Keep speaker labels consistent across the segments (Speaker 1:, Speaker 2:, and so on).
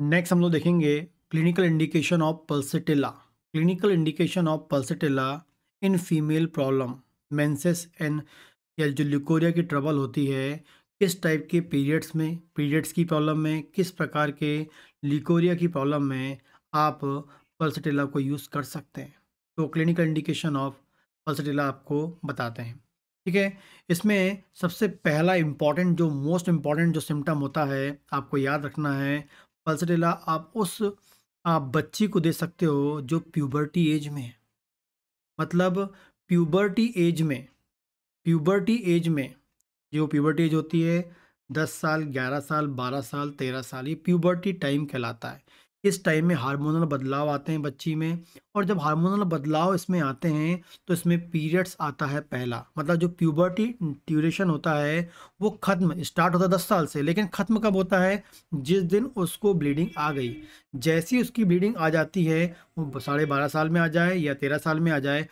Speaker 1: next हम लोग देखेंगे clinical indication of pulsatilla clinical indication of pulsatilla in female problem menses and या जो ल्यूकोरिया की ट्रबल होती है किस टाइप के पीरियड्स में पीरियड्स की प्रॉब्लम में किस प्रकार के लिकोरिया की प्रॉब्लम में आप पल्सटेला को यूज़ कर सकते हैं तो क्लिनिकल इंडिकेशन ऑफ पल्सटेला आपको बताते हैं ठीक है इसमें सबसे पहला इम्पॉर्टेंट जो मोस्ट इम्पॉर्टेंट जो सिम्टम होता है आपको याद रखना है पल्सरेला आप उस आप बच्ची को दे सकते हो जो प्यूबर्टी एज में है मतलब प्यूबर्टी एज में प्यूबर्टी एज में जो प्यूबर्टी एज होती है दस साल ग्यारह साल बारह साल तेरह साल ये प्यूबर्टी टाइम कहलाता है किस टाइम में हार्मोनल बदलाव आते हैं बच्ची में और जब हार्मोनल बदलाव इसमें आते हैं तो इसमें पीरियड्स आता है पहला मतलब जो प्यूबर्टी ड्यूरेशन होता है वो ख़त्म स्टार्ट होता है दस साल से लेकिन ख़त्म कब होता है जिस दिन उसको ब्लीडिंग आ गई जैसी उसकी ब्लीडिंग आ जाती है वो साढ़े बारह साल में आ जाए या तेरह साल में आ जाए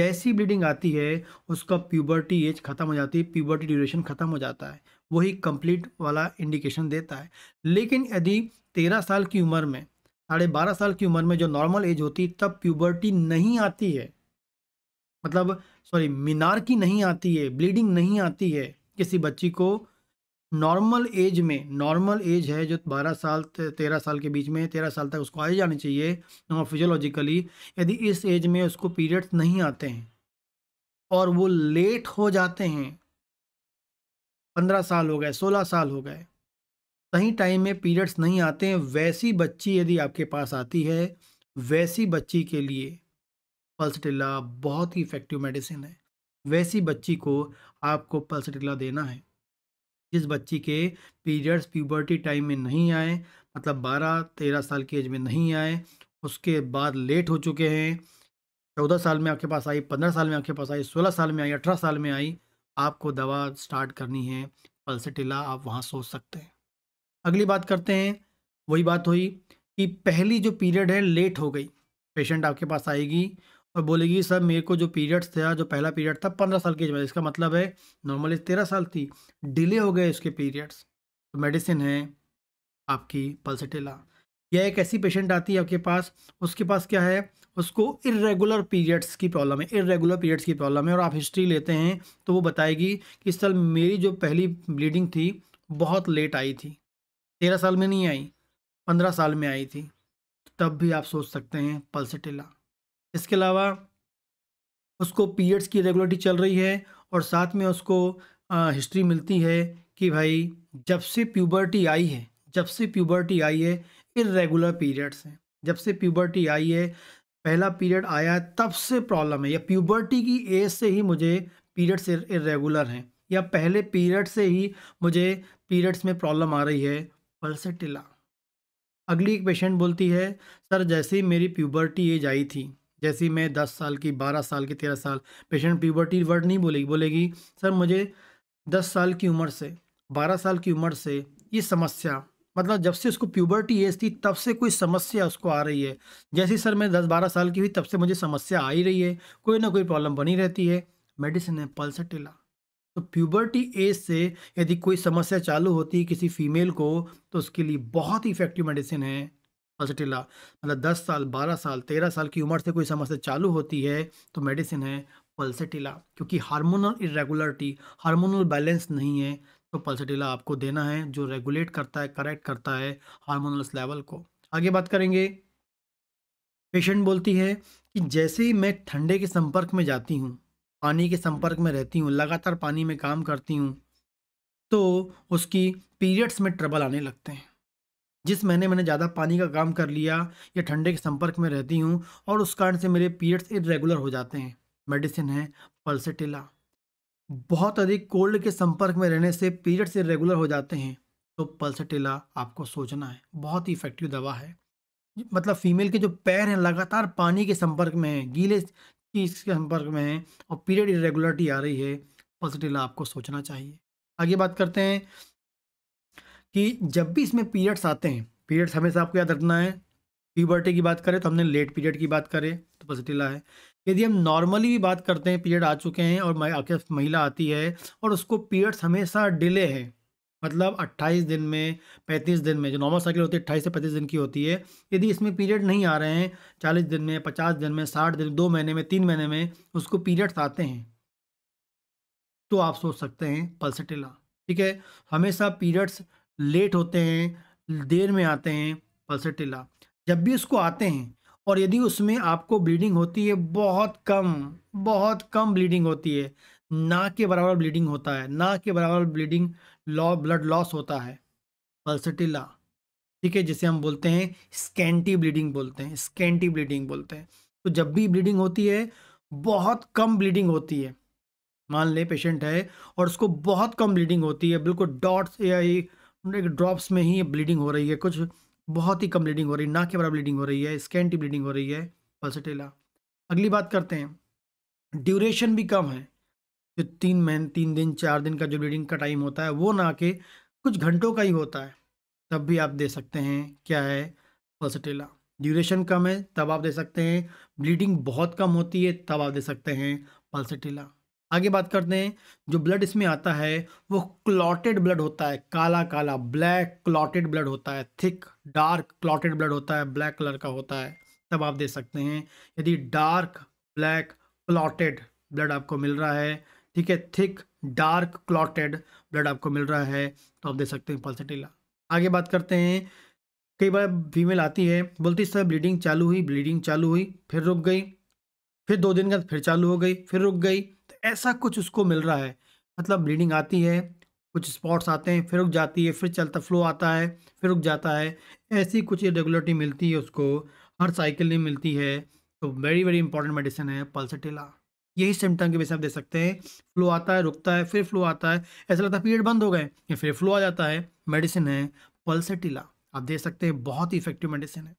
Speaker 1: जैसी ब्लीडिंग आती है उसका प्यूबर्टी एज ख़त्म हो जाती है प्यूबर्टी ड्यूरेशन ख़त्म हो जाता है वही कंप्लीट वाला इंडिकेशन देता है लेकिन यदि तेरह साल की उम्र में साढ़े बारह साल की उम्र में जो नॉर्मल एज होती है तब प्यूबर्टी नहीं आती है मतलब सॉरी मीनार की नहीं आती है ब्लीडिंग नहीं आती है किसी बच्ची को नॉर्मल एज में नॉर्मल एज है जो बारह साल तेरह साल के बीच में तेरह साल तक उसको आ जानी चाहिए फिजियोलॉजिकली यदि इस एज में उसको पीरियड्स नहीं आते हैं और वो लेट हो जाते हैं पंद्रह साल हो गए सोलह साल हो गए सही टाइम में पीरियड्स नहीं आते हैं वैसी बच्ची यदि आपके पास आती है वैसी बच्ची के लिए पल्सटिल्ला बहुत ही इफ़ेक्टिव मेडिसिन है वैसी बच्ची को आपको पल्सटिल्ला देना है जिस बच्ची के पीरियड्स प्यूबर्टी टाइम में नहीं आए मतलब बारह तेरह साल की एज में नहीं आए उसके बाद लेट हो चुके हैं चौदह साल में आपके पास आई पंद्रह साल में आपके पास आई सोलह साल में आई अठारह साल में आई आपको दवा स्टार्ट करनी है पल्सटिल्ला आप वहाँ सोच सकते हैं अगली बात करते हैं वही बात हुई कि पहली जो पीरियड है लेट हो गई पेशेंट आपके पास आएगी और बोलेगी सर मेरे को जो पीरियड्स था जो पहला पीरियड था पंद्रह साल की एज में इसका मतलब है नॉर्मली तेरह साल थी डिले हो गए उसके पीरियड्स तो मेडिसिन है आपकी पल्सटेला या एक ऐसी पेशेंट आती है आपके पास उसके पास क्या है उसको इरेगुलर पीरियड्स की प्रॉब्लम है इरेगुलर पीरियड्स की प्रॉब्लम है और आप हिस्ट्री लेते हैं तो वो बताएगी कि सर मेरी जो पहली ब्लीडिंग थी बहुत लेट आई थी तेरह साल में नहीं आई पंद्रह साल में आई थी तब भी आप सोच सकते हैं पल्सेटिला इसके अलावा उसको पीरियड्स की रेगुलरिटी चल रही है और साथ में उसको आ, हिस्ट्री मिलती है कि भाई जब से प्यूबर्टी आई है जब से प्यूबर्टी आई है इरेगुलर पीरियड्स हैं जब से प्यूबर्टी आई है पहला पीरियड आया तब से प्रॉब्लम है या प्यूबर्टी की एज से ही मुझे पीरियड्स इरेगुलर हैं या पहले पीरियड से ही मुझे पीरियड्स में प्रॉब्लम आ रही है पल्सटिला अगली एक पेशेंट बोलती है सर जैसे ही मेरी प्यूबर्टी एज आई थी जैसे मैं दस साल की बारह साल की तेरह साल पेशेंट प्यूबर्टी वर्ड नहीं बोलेगी बोलेगी सर मुझे दस साल की उम्र से बारह साल की उम्र से ये समस्या मतलब जब से उसको प्यूबर्टी एज थी तब से कोई समस्या उसको आ रही है जैसे सर मैं दस बारह साल की हुई तब से मुझे समस्या आ ही रही है कोई ना कोई प्रॉब्लम बनी रहती है मेडिसिन है पल्सटिला तो प्यूबर्टी एज से यदि कोई समस्या चालू होती है किसी फीमेल को तो उसके लिए बहुत ही इफेक्टिव मेडिसिन है पल्सटिला मतलब दस साल बारह साल तेरह साल की उम्र से कोई समस्या चालू होती है तो मेडिसिन है पल्सटिला क्योंकि हार्मोनल इरेगुलरिटी हार्मोनल बैलेंस नहीं है तो पल्सटिला आपको देना है जो रेगुलेट करता है करेक्ट करता है हारमोनल लेवल को आगे बात करेंगे पेशेंट बोलती है कि जैसे ही मैं ठंडे के संपर्क में जाती हूँ पानी के संपर्क में रहती हूँ लगातार पानी में काम करती हूँ तो उसकी पीरियड्स में ट्रबल आने लगते हैं जिस महीने मैंने ज़्यादा पानी का काम कर लिया या ठंडे के संपर्क में रहती हूँ और उस कारण से मेरे पीरियड्स इरेगुलर हो जाते हैं मेडिसिन है पल्सटिला बहुत अधिक कोल्ड के संपर्क में रहने से पीरियड्स इरेगुलर हो जाते हैं तो पल्सटिला आपको सोचना है बहुत ही इफेक्टिव दवा है मतलब फीमेल के जो पैर हैं लगातार पानी के संपर्क में हैं गीले इसके संपर्क में है और पीरियड इरेगुलरिटी आ रही है पॉजिटिव आपको सोचना चाहिए आगे बात करते हैं कि जब भी इसमें पीरियड्स आते हैं पीरियड्स हमेशा आपको याद रखना है प्यूबर्टी की बात करें तो हमने लेट पीरियड की बात करें तो पॉजिटिला है यदि हम नॉर्मली भी बात करते हैं पीरियड आ चुके हैं और महिला आती है और उसको पीरियड्स हमेशा डिले है मतलब 28 दिन में 35 दिन में जो नॉर्मल साइकिल होती है 28 से 35 दिन की होती है यदि इसमें पीरियड नहीं आ रहे हैं 40 दिन में 50 दिन में 60 दिन दो महीने में तीन महीने में उसको पीरियड्स आते हैं तो आप सोच सकते हैं पल्सटेला ठीक है हमेशा पीरियड्स लेट होते हैं देर में आते हैं पल्सटेला जब भी उसको आते हैं और यदि उसमें आपको ब्लीडिंग होती है बहुत कम बहुत कम ब्लीडिंग होती है ना के बराबर ब्लीडिंग होता है ना के बराबर ब्लीडिंग लॉ ब्लड लॉस होता है पल्सटिला ठीक है जिसे हम बोलते हैं स्कैंटी ब्लीडिंग बोलते हैं स्कैंटी ब्लीडिंग बोलते हैं तो जब भी ब्लीडिंग होती है बहुत कम ब्लीडिंग होती है मान ले पेशेंट है और उसको बहुत कम ब्लीडिंग होती है बिल्कुल डॉट्स या ड्रॉप्स में ही ब्लीडिंग हो रही है कुछ बहुत ही कम ब्लीडिंग हो रही है ना के बराबर ब्लीडिंग हो रही है स्कैंटी ब्लीडिंग हो रही है पल्सटेला अगली बात करते हैं ड्यूरेशन भी कम है जो तीन महीने तीन दिन चार दिन का जो ब्लीडिंग का टाइम होता है वो ना के कुछ घंटों का ही होता है तब भी आप दे सकते हैं क्या है पल्सटेला ड्यूरेशन कम है तब आप दे सकते हैं ब्लीडिंग बहुत कम होती है तब आप दे सकते हैं पल्सटेला आगे बात करते हैं जो ब्लड इसमें आता है वो क्लॉटेड ब्लड होता है काला काला ब्लैक क्लॉटेड ब्लड होता है थिक डार्क क्लॉटेड ब्लड होता है ब्लैक कलर का होता है तब आप दे सकते हैं यदि डार्क ब्लैक क्लॉटेड ब्लड आपको मिल रहा है ठीक है थिक डार्क क्लॉटेड ब्लड आपको मिल रहा है तो आप देख सकते हैं पल्सटीला आगे बात करते हैं कई बार फीमेल आती है बोलती सर ब्लीडिंग चालू हुई ब्लीडिंग चालू हुई फिर रुक गई फिर दो दिन के बाद फिर चालू हो गई फिर रुक गई तो ऐसा कुछ उसको मिल रहा है मतलब ब्लीडिंग आती है कुछ स्पॉट्स आते हैं फिर रुक जाती है फिर चलता फ्लो आता है फिर रुक जाता है ऐसी कुछ रेगुलरिटी मिलती है उसको हर साइकिल में मिलती है तो वेरी वेरी इंपॉर्टेंट मेडिसिन है पल्सटीला यही सिम्टम के वैसे आप दे सकते हैं फ्लो आता है रुकता है फिर फ्लो आता है ऐसा लगता है पीरियड बंद हो गए या फिर फ्लो आ जाता है मेडिसिन है पल्सटीला आप दे सकते हैं बहुत ही इफेक्टिव मेडिसिन है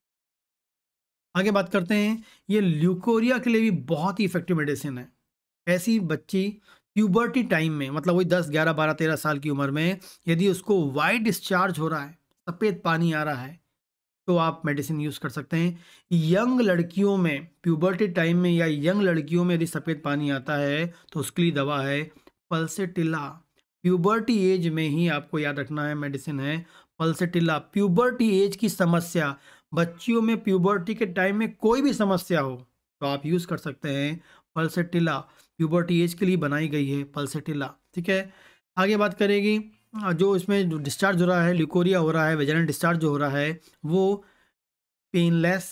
Speaker 1: आगे बात करते हैं ये ल्यूकोरिया के लिए भी बहुत ही इफेक्टिव मेडिसिन है ऐसी बच्ची प्यूबर्टी टाइम में मतलब वही दस ग्यारह बारह तेरह साल की उम्र में यदि उसको वाइट डिस्चार्ज हो रहा है सफ़ेद पानी आ रहा है तो आप मेडिसिन यूज़ कर सकते हैं यंग लड़कियों में प्यूबर्टी टाइम में या यंग लड़कियों में यदि सफ़ेद पानी आता है तो उसके लिए दवा है पल्सेटिला प्यूबर्टी एज में ही आपको याद रखना है मेडिसिन है पल्सेटिला प्यूबर्टी एज की समस्या बच्चियों में प्यूबर्टी के टाइम में कोई भी समस्या हो तो आप यूज़ कर सकते हैं पल्सेटिला प्यूबर्टी एज के लिए बनाई गई है पल्सेटिला ठीक है आगे बात करेगी हाँ, जो इसमें डिस्चार्ज हो रहा है लिकोरिया हो रहा है वेजनल डिस्चार्ज जो हो रहा है वो पेनलेस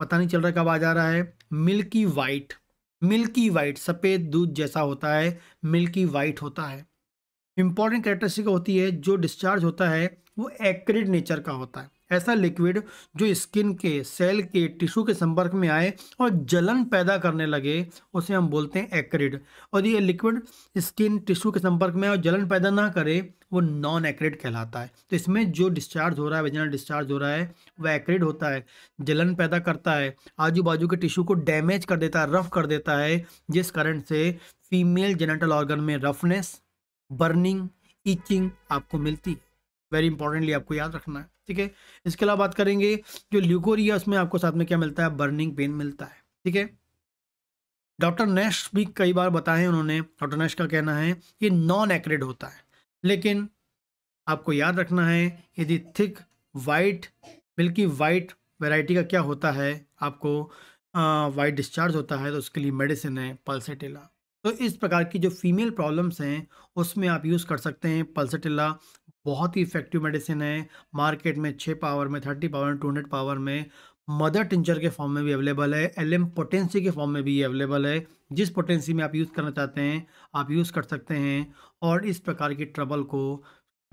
Speaker 1: पता नहीं चल रहा कब आ जा रहा है मिल्की वाइट मिल्की वाइट सफ़ेद दूध जैसा होता है मिल्की वाइट होता है इंपॉर्टेंट कैरेक्टरिस्टिक होती है जो डिस्चार्ज होता है वो एक्रिड नेचर का होता है ऐसा लिक्विड जो स्किन के सेल के टिश्यू के संपर्क में आए और जलन पैदा करने लगे उसे हम बोलते हैं एक्रिड और ये लिक्विड स्किन टिश्यू के संपर्क में और जलन पैदा ना करे वो नॉन एक्रिड कहलाता है तो इसमें जो डिस्चार्ज हो रहा है वेजनल डिस्चार्ज हो रहा है वह एक्रिड होता है जलन पैदा करता है आजू बाजू के टिश्यू को डैमेज कर देता है रफ कर देता है जिस कारण से फीमेल जेनेटल ऑर्गन में रफनेस बर्निंग इचिंग आपको मिलती है वेरी इंपॉर्टेंटली आपको याद रखना है ठीक है इसके अलावा बात करेंगे जो ल्यूकोरिया उसमें आपको साथ में क्या मिलता है बर्निंग पेन मिलता है ठीक है डॉक्टर नेश भी कई बार बताए हैं उन्होंने डॉक्टर नेश का कहना है ये नॉन एक्रेड होता है लेकिन आपको याद रखना है यदि थिक वाइट बल्कि वाइट वैरायटी का क्या होता है आपको वाइट डिस्चार्ज होता है तो उसके लिए मेडिसिन है पल्सेटेला तो इस प्रकार की जो फीमेल प्रॉब्लम्स हैं उसमें आप यूज़ कर सकते हैं पल्सेटेला बहुत ही इफेक्टिव मेडिसिन है मार्केट में छः पावर में थर्टी पावर में टू हंड्रेड पावर में मदर टिंचर के फॉर्म में भी अवेलेबल है एल एम पोटेंसी के फॉर्म में भी ये अवेलेबल है जिस पोटेंसी में आप यूज़ करना चाहते हैं आप यूज़ कर सकते हैं और इस प्रकार की ट्रबल को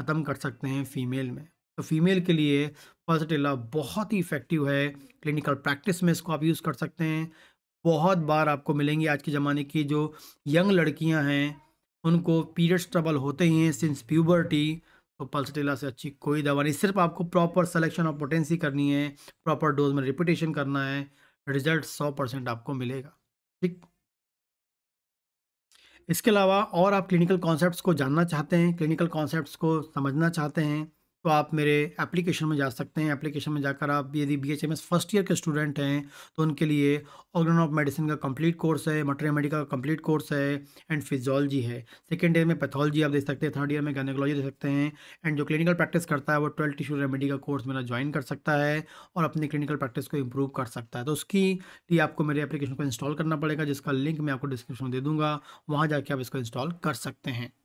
Speaker 1: ख़त्म कर सकते हैं फीमेल में तो फीमेल के लिए पर्सटेला बहुत ही इफ़ेक्टिव है क्लिनिकल प्रैक्टिस में इसको आप यूज़ कर सकते हैं बहुत बार आपको मिलेंगी आज के ज़माने की जो यंग लड़कियां हैं उनको पीरियड्स ट्रबल होते ही हैं सिंस प्यूबर्टी तो पल्सटेला से अच्छी कोई दवा नहीं सिर्फ आपको प्रॉपर सिलेक्शन ऑफ पोटेंसी करनी है प्रॉपर डोज में रिपीटेशन करना है रिजल्ट सौ परसेंट आपको मिलेगा ठीक इसके अलावा और आप क्लिनिकल कॉन्सेप्ट्स को जानना चाहते हैं क्लिनिकल कॉन्सेप्ट्स को समझना चाहते हैं तो आप मेरे एप्लीकेशन में जा सकते हैं एप्लीकेशन में जाकर आप यदि B H M S first year के स्टूडेंट हैं तो उनके लिए ऑर्गन ऑफ मेडिसिन का कंप्लीट कोर्स है मटरिया मेडिका का कंप्लीट कोर्स है एंड फिजोलॉजी है सेकेंड ईयर में पैथोलॉजी आप देख सकते हैं थर्ड ईयर में गैनिकोलॉजी देख सकते हैं एंड जो क्लिनिकल प्रैक्टिस करता है वो ट्वेल्थ टिश्यू रेमेडी का कोर्स मेरा ज्वाइन कर सकता है और अपनी क्लिनिकल प्रैक्टिस को इम्प्रूव कर सकता है तो उसकी लिए आपको मेरे एप्लीकेशन को इंस्टॉल करना पड़ेगा जिसका लिंक मैं आपको डिस्क्रिप्शन में दे दूँगा वहाँ जाके आप इसको इंस्टॉल कर सकते हैं